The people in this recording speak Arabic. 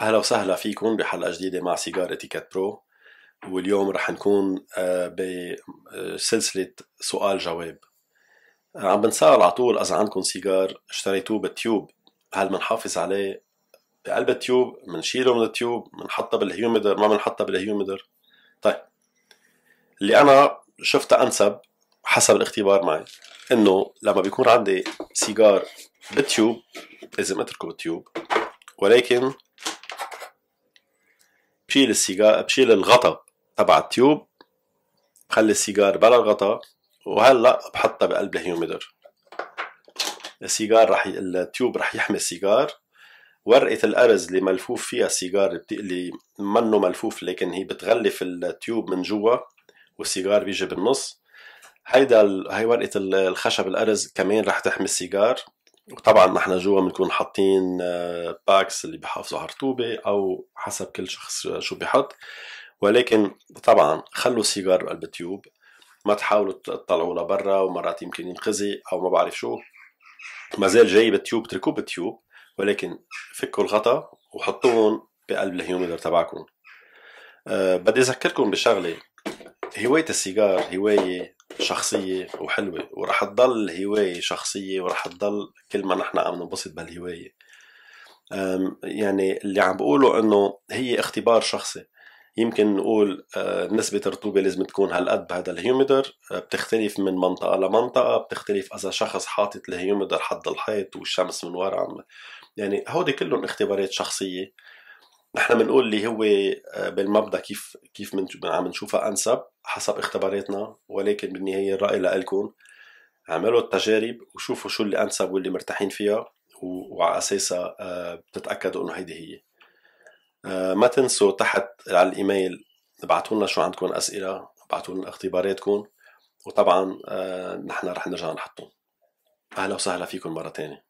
أهلا وسهلا فيكم بحلقة جديدة مع سيجار اتيكات برو واليوم رح نكون آه، بسلسلة آه، سؤال جواب آه، عم بنسأل على طول إذا عندكم سيجار اشتريتوه بالتيوب هل بنحافظ عليه بقلب التيوب بنشيله من التيوب بنحطه بالهيوميدر ما بنحطه بالهيوميدر طيب اللي أنا شفتها أنسب حسب الاختبار معي انه لما بيكون عندي سيجار بالتيوب لازم اتركه بالتيوب ولكن بشيل السيجار بشيل الغطا تبع التيوب بخلي السيجار بلا الغطا وهلا بحطها بقلب الهيوميدر السيجار رح ي... التيوب رح يحمي السيجار ورقة الأرز اللي ملفوف فيها السيجار اللي منه ملفوف لكن هي بتغلف التيوب من جوا والسيجار بيجي بالنص هيدا ال... هي ورقة الخشب الأرز كمان رح تحمي السيجار طبعا نحن جوا بنكون حاطين آه، باكس اللي بحافظوا على الرطوبه او حسب كل شخص شو بحط ولكن طبعا خلوا السيجار بقلب التيوب ما تحاولوا تطلعوا لبرا ومرات يمكن ينقذي او ما بعرف شو ما زال جاي بالتيوب اتركوه بالتيوب ولكن فكوا الغطا وحطوهم بقلب الهيوميدر تبعكم أه بدي اذكركم بشغله هوايه السيجار هوايه شخصيه وحلوه وراح تضل هوايه شخصيه وراح تضل كل ما نحن عم ننبسط بهالهوايه يعني اللي عم بقوله انه هي اختبار شخصي يمكن نقول آه، نسبة الرطوبة لازم تكون هالقد بهذا الهيوميدر آه، بتختلف من منطقة لمنطقة بتختلف إذا شخص حاطط الهيوميدر حد الحيط والشمس من ورا يعني هودي كلهم اختبارات شخصية نحن بنقول اللي هو آه، بالمبدا كيف كيف من عم نشوفها انسب حسب اختباراتنا ولكن بالنهايه الراي لكم اعملوا التجارب وشوفوا شو اللي انسب واللي مرتاحين فيها وعلى اساسها آه، بتتاكدوا انه هيدي هي آه، ما تنسوا تحت على الايميل ابعتوا لنا شو عندكم اسئله ابعتوا لنا اختباراتكم وطبعا نحن رح نرجع نحطهم اهلا وسهلا فيكم مره ثانيه